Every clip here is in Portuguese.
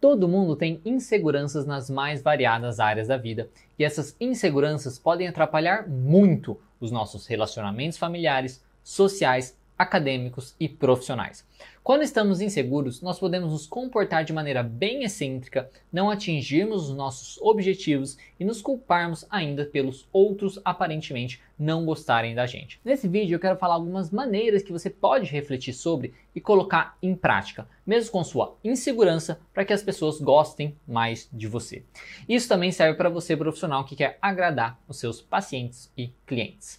Todo mundo tem inseguranças nas mais variadas áreas da vida, e essas inseguranças podem atrapalhar muito os nossos relacionamentos familiares, sociais acadêmicos e profissionais. Quando estamos inseguros, nós podemos nos comportar de maneira bem excêntrica, não atingirmos os nossos objetivos e nos culparmos ainda pelos outros aparentemente não gostarem da gente. Nesse vídeo eu quero falar algumas maneiras que você pode refletir sobre e colocar em prática, mesmo com sua insegurança, para que as pessoas gostem mais de você. Isso também serve para você profissional que quer agradar os seus pacientes e clientes.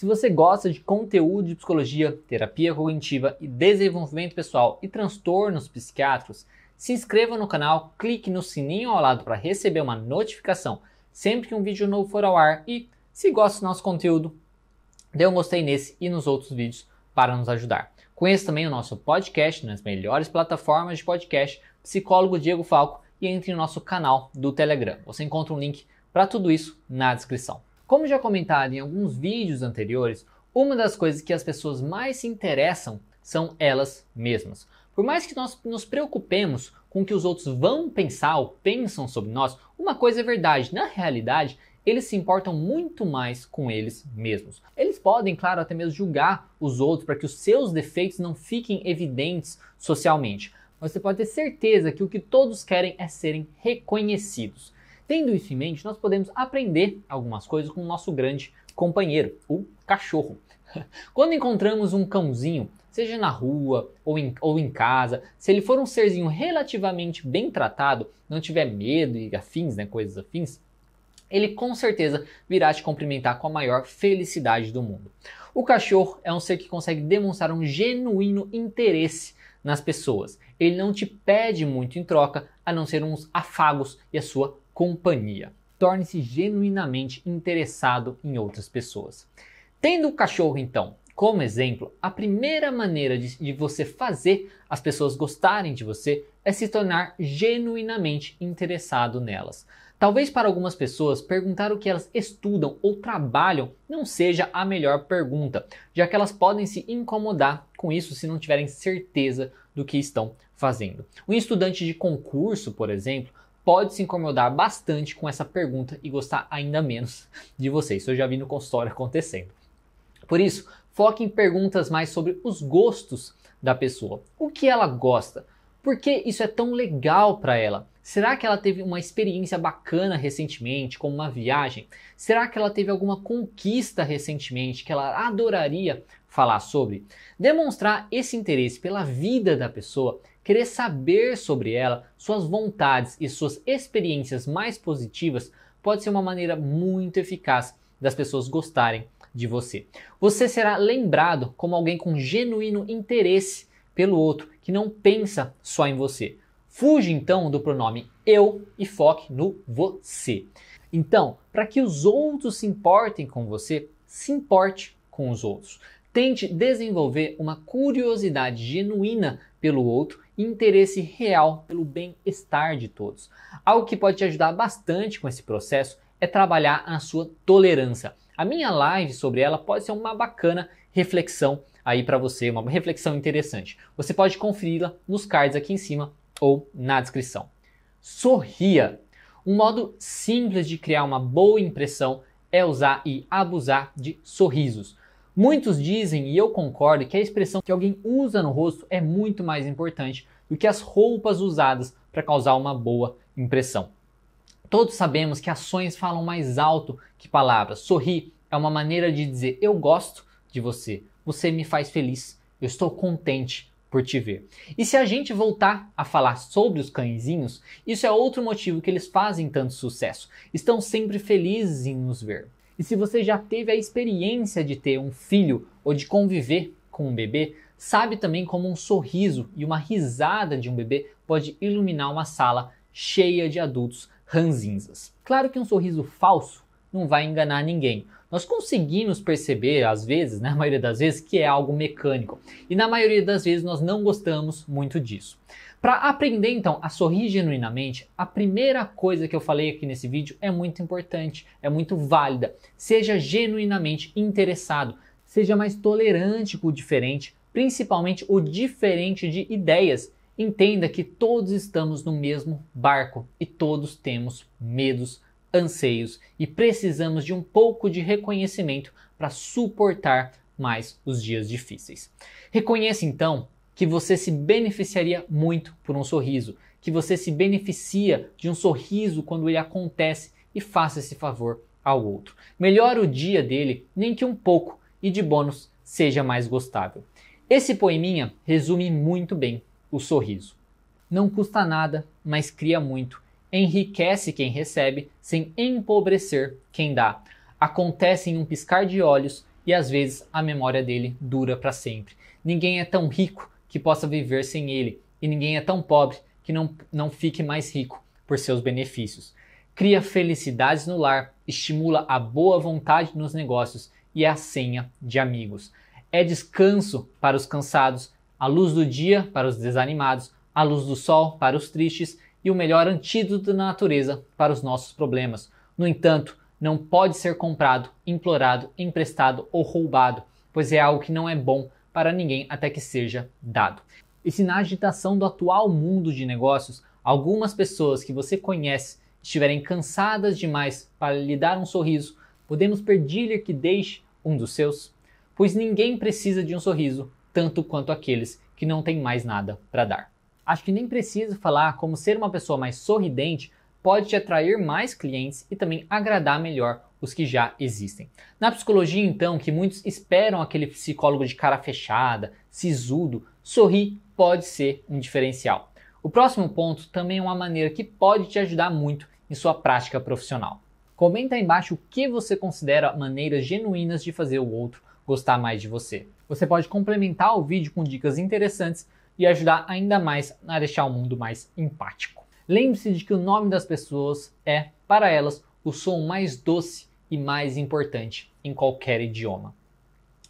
Se você gosta de conteúdo de psicologia, terapia cognitiva e desenvolvimento pessoal e transtornos psiquiátricos, se inscreva no canal, clique no sininho ao lado para receber uma notificação sempre que um vídeo novo for ao ar e, se gosta do nosso conteúdo, dê um gostei nesse e nos outros vídeos para nos ajudar. Conheça também o nosso podcast nas melhores plataformas de podcast, psicólogo Diego Falco, e entre no nosso canal do Telegram. Você encontra um link para tudo isso na descrição. Como já comentado em alguns vídeos anteriores, uma das coisas que as pessoas mais se interessam são elas mesmas. Por mais que nós nos preocupemos com o que os outros vão pensar ou pensam sobre nós, uma coisa é verdade, na realidade, eles se importam muito mais com eles mesmos. Eles podem, claro, até mesmo julgar os outros para que os seus defeitos não fiquem evidentes socialmente. Mas você pode ter certeza que o que todos querem é serem reconhecidos. Tendo isso em mente, nós podemos aprender algumas coisas com o nosso grande companheiro, o cachorro. Quando encontramos um cãozinho, seja na rua ou em, ou em casa, se ele for um serzinho relativamente bem tratado, não tiver medo e afins, né, coisas afins, ele com certeza virá te cumprimentar com a maior felicidade do mundo. O cachorro é um ser que consegue demonstrar um genuíno interesse nas pessoas. Ele não te pede muito em troca, a não ser uns afagos e a sua companhia. Torne-se genuinamente interessado em outras pessoas. Tendo o cachorro, então, como exemplo, a primeira maneira de, de, você fazer as pessoas gostarem de você é se tornar genuinamente interessado nelas. Talvez para algumas pessoas, perguntar o que elas estudam ou trabalham não seja a melhor pergunta, já que elas podem se incomodar com isso se não tiverem certeza do que estão fazendo. Um estudante de concurso, por exemplo, pode se incomodar bastante com essa pergunta e gostar ainda menos de você. Isso eu já vi no consultório acontecendo. Por isso, foque em perguntas mais sobre os gostos da pessoa. O que ela gosta? Por que isso é tão legal para ela? Será que ela teve uma experiência bacana recentemente, como uma viagem? Será que ela teve alguma conquista recentemente que ela adoraria falar sobre? Demonstrar esse interesse pela vida da pessoa querer saber sobre ela, suas vontades e suas experiências mais positivas pode ser uma maneira muito eficaz das pessoas gostarem de você. Você será lembrado como alguém com genuíno interesse pelo outro, que não pensa só em você. Fuja então do pronome eu e foque no você. Então, para que os outros se importem com você, se importe com os outros. Tente desenvolver uma curiosidade genuína pelo outro interesse real pelo bem-estar de todos. Algo que pode te ajudar bastante com esse processo é trabalhar a sua tolerância. A minha live sobre ela pode ser uma bacana reflexão aí para você, uma reflexão interessante. Você pode conferi-la nos cards aqui em cima ou na descrição. Sorria. Um modo simples de criar uma boa impressão é usar e abusar de sorrisos. Muitos dizem, e eu concordo, que a expressão que alguém usa no rosto é muito mais importante do que as roupas usadas para causar uma boa impressão. Todos sabemos que ações falam mais alto que palavras. Sorrir é uma maneira de dizer eu gosto de você, você me faz feliz, eu estou contente por te ver. E se a gente voltar a falar sobre os cãezinhos, isso é outro motivo que eles fazem tanto sucesso. Estão sempre felizes em nos ver. E se você já teve a experiência de ter um filho ou de conviver com um bebê, sabe também como um sorriso e uma risada de um bebê pode iluminar uma sala cheia de adultos ranzinzas. Claro que um sorriso falso não vai enganar ninguém. Nós conseguimos perceber, às vezes, na né, maioria das vezes, que é algo mecânico. E na maioria das vezes nós não gostamos muito disso. Para aprender então a sorrir genuinamente, a primeira coisa que eu falei aqui nesse vídeo é muito importante, é muito válida. Seja genuinamente interessado, seja mais tolerante com o diferente, principalmente o diferente de ideias. Entenda que todos estamos no mesmo barco e todos temos medos, anseios e precisamos de um pouco de reconhecimento para suportar mais os dias difíceis. Reconheça então que você se beneficiaria muito por um sorriso, que você se beneficia de um sorriso quando ele acontece e faça esse favor ao outro. Melhora o dia dele, nem que um pouco, e de bônus seja mais gostável. Esse poeminha resume muito bem o sorriso. Não custa nada, mas cria muito. Enriquece quem recebe, sem empobrecer quem dá. Acontece em um piscar de olhos e às vezes a memória dele dura para sempre. Ninguém é tão rico que possa viver sem ele, e ninguém é tão pobre que não, não fique mais rico por seus benefícios. Cria felicidades no lar, estimula a boa vontade nos negócios e a senha de amigos. É descanso para os cansados, a luz do dia para os desanimados, a luz do sol para os tristes e o melhor antídoto da natureza para os nossos problemas. No entanto, não pode ser comprado, implorado, emprestado ou roubado, pois é algo que não é bom para ninguém até que seja dado. E se na agitação do atual mundo de negócios, algumas pessoas que você conhece estiverem cansadas demais para lhe dar um sorriso, podemos pedir-lhe que deixe um dos seus? Pois ninguém precisa de um sorriso tanto quanto aqueles que não têm mais nada para dar. Acho que nem preciso falar como ser uma pessoa mais sorridente pode te atrair mais clientes e também agradar melhor os que já existem. Na psicologia, então, que muitos esperam aquele psicólogo de cara fechada, sisudo, sorrir pode ser um diferencial. O próximo ponto também é uma maneira que pode te ajudar muito em sua prática profissional. Comenta aí embaixo o que você considera maneiras genuínas de fazer o outro gostar mais de você. Você pode complementar o vídeo com dicas interessantes e ajudar ainda mais a deixar o mundo mais empático. Lembre-se de que o nome das pessoas é, para elas, o som mais doce e mais importante, em qualquer idioma.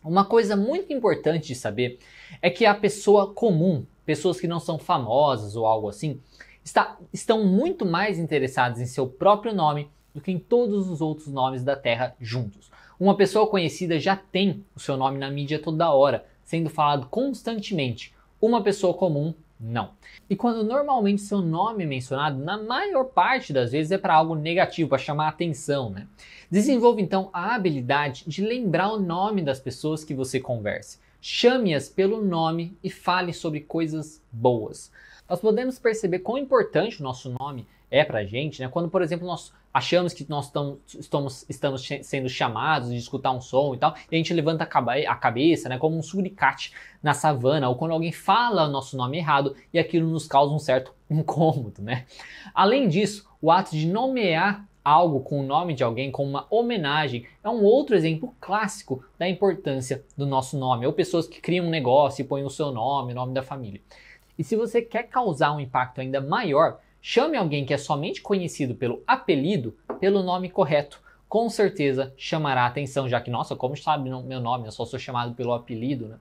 Uma coisa muito importante de saber é que a pessoa comum, pessoas que não são famosas ou algo assim, está, estão muito mais interessadas em seu próprio nome do que em todos os outros nomes da Terra juntos. Uma pessoa conhecida já tem o seu nome na mídia toda hora, sendo falado constantemente. Uma pessoa comum não. E quando normalmente seu nome é mencionado, na maior parte das vezes é para algo negativo, para chamar atenção, né? Desenvolva então a habilidade de lembrar o nome das pessoas que você converse. Chame-as pelo nome e fale sobre coisas boas. Nós podemos perceber quão importante o nosso nome é para a gente, né? Quando, por exemplo, nós achamos que nós estamos, estamos sendo chamados de escutar um som e tal, e a gente levanta a, cabe a cabeça, né, como um suricate na savana, ou quando alguém fala o nosso nome errado e aquilo nos causa um certo incômodo, né? Além disso, o ato de nomear algo com o nome de alguém, com uma homenagem, é um outro exemplo clássico da importância do nosso nome, ou pessoas que criam um negócio e põem o seu nome, o nome da família. E se você quer causar um impacto ainda maior, Chame alguém que é somente conhecido pelo apelido pelo nome correto. Com certeza chamará atenção, já que, nossa, como sabe meu nome? Eu só sou chamado pelo apelido, né?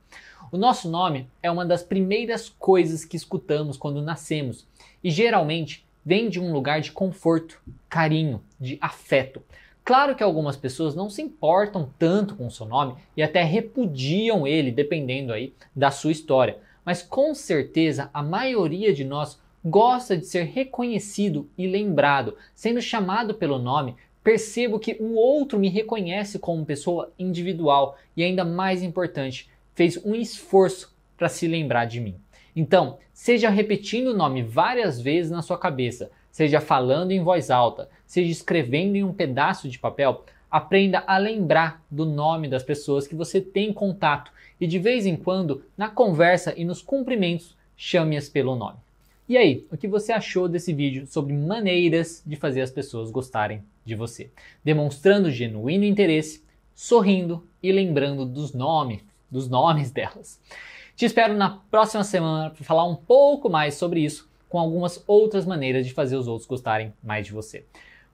O nosso nome é uma das primeiras coisas que escutamos quando nascemos e geralmente vem de um lugar de conforto, carinho, de afeto. Claro que algumas pessoas não se importam tanto com o seu nome e até repudiam ele, dependendo aí da sua história. Mas com certeza a maioria de nós gosta de ser reconhecido e lembrado. Sendo chamado pelo nome, percebo que o outro me reconhece como pessoa individual e, ainda mais importante, fez um esforço para se lembrar de mim. Então, seja repetindo o nome várias vezes na sua cabeça, seja falando em voz alta, seja escrevendo em um pedaço de papel, aprenda a lembrar do nome das pessoas que você tem contato e de vez em quando, na conversa e nos cumprimentos, chame-as pelo nome. E aí, o que você achou desse vídeo sobre maneiras de fazer as pessoas gostarem de você? Demonstrando genuíno interesse, sorrindo e lembrando dos nomes, dos nomes delas. Te espero na próxima semana para falar um pouco mais sobre isso, com algumas outras maneiras de fazer os outros gostarem mais de você.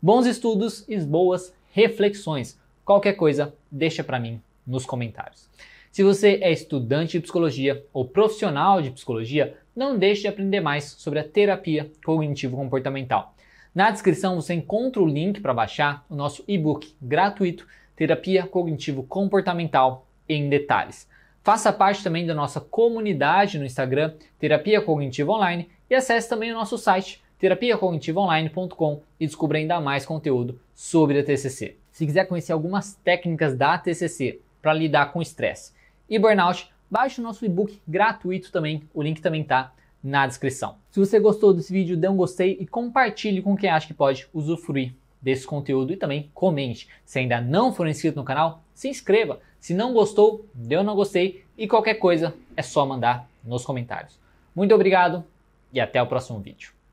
Bons estudos e boas reflexões. Qualquer coisa, deixa para mim nos comentários. Se você é estudante de psicologia ou profissional de psicologia, não deixe de aprender mais sobre a terapia cognitivo-comportamental. Na descrição você encontra o link para baixar o nosso e-book gratuito Terapia Cognitivo-Comportamental em detalhes. Faça parte também da nossa comunidade no Instagram Terapia Cognitiva Online e acesse também o nosso site terapiacognitivoonline.com e descubra ainda mais conteúdo sobre a TCC. Se quiser conhecer algumas técnicas da TCC para lidar com estresse e burnout, baixe o nosso e-book gratuito também, o link também está na descrição. Se você gostou desse vídeo, dê um gostei e compartilhe com quem acha que pode usufruir desse conteúdo e também comente. Se ainda não for inscrito no canal, se inscreva. Se não gostou, dê um não gostei e qualquer coisa é só mandar nos comentários. Muito obrigado e até o próximo vídeo.